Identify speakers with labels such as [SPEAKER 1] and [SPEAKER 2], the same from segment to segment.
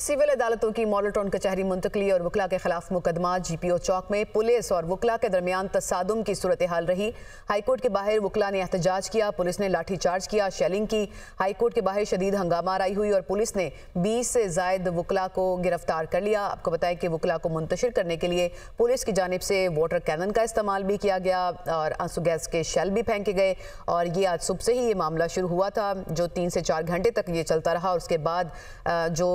[SPEAKER 1] civil अदालतों की मॉडलटाउन कचहरी मुंतकली और वकला के खिलाफ मुकदमा जीपीओ चौक में पुलिस और वकला के दरमियान तसादम की सूरत हाल रही हाईकोर्ट के बाहर वकला ने एहतजाज किया पुलिस ने लाठीचार्ज किया शेलिंग की हाईकोर्ट के बाहर शदीद हंगामा आई हुई और पुलिस ने 20 से जायद वकला को गिरफ्तार कर लिया आपको बताया कि वकला को मुंतशिर करने के लिए पुलिस की जानब से वाटर कैनन का इस्तेमाल भी किया गया और आंसू गैस के शेल भी फेंके गए और ये आज सुबह से ही ये मामला शुरू हुआ था जो तीन से चार घंटे तक ये चलता रहा और उसके बाद जो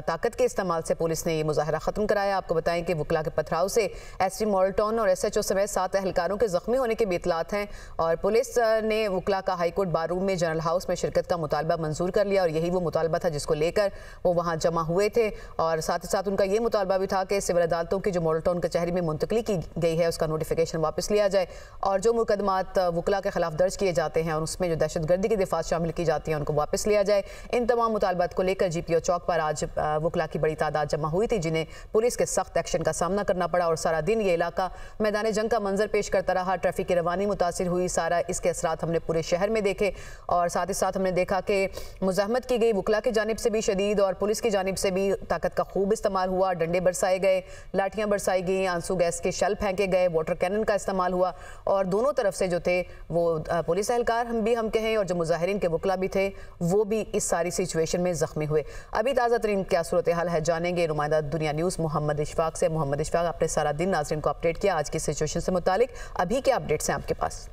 [SPEAKER 1] ताकत के इस्तेमाल से पुलिस ने ये मुजाहरा ख़त्म कराया आपको बताएं कि वकला के पथराव से एस पी मॉल्टन और एस एच ओ समेत सात अहलकारों के ज़ख्मी होने के भी इतलात हैं और पुलिस ने वकला का हाईकोर्ट बारूम में जनरल हाउस में शिरकत का मुतालबा मंजूर कर लिया और यही वो मुतालबा था जिसको लेकर वो वहाँ जमा हुए थे और साथ ही साथ उनका ये मुतालबा भी था कि सिविल अदालतों की जो मॉल्टन कचहरी में मुंतकली की गई है उसका नोटिफिकेशन वापस लिया जाए और जो मुकदमात वकला के खिलाफ दर्ज किए जाते हैं और उसमें जो दहशतगर्दी के की दिफात शामिल की जाती है उनको वापस लिया जाए इन तमाम मुतालबात को लेकर जी पी ओ चौक पर आज वकला की बड़ी तादाद जमा हुई थी जिन्हें पुलिस के सख्त एक्शन का सामना करना पड़ा और सारा दिन ये इलाका मैदान जंग का मंजर पेश करता रहा ट्रैफिक की रवानी मुतासर हुई सारा इसके असरा हमने पूरे शहर में देखे और साथ ही साथ हमने देखा कि मुजामत की गई वकला की जानब से भी शदीद और पुलिस की जानब से भी ताकत का खूब इस्तेमाल हुआ डंडे बरसाए गए लाठियाँ बरसाई गई आंसू गैस के शल फेंके गए वाटर कैनन का इस्तेमाल हुआ और दोनों तरफ से जो थे वो पुलिस एहलकार हम भी हम कहें और जो मुजाहरीन के वकला भी थे वो भी इस सारी सिचुएशन में ज़ख्मी हुए अभी ताज़ा तरीन क्या सूरत हाल है जानेंगे नुमाइंदा दुनिया न्यूज़ मोहम्मद इशफाक से मोहम्मद इशफाक आपने सारा दिन नाजरन को अपडेट किया आज की सिचुएशन से मुतालिक अभी क्या अपडेट्स हैं आपके पास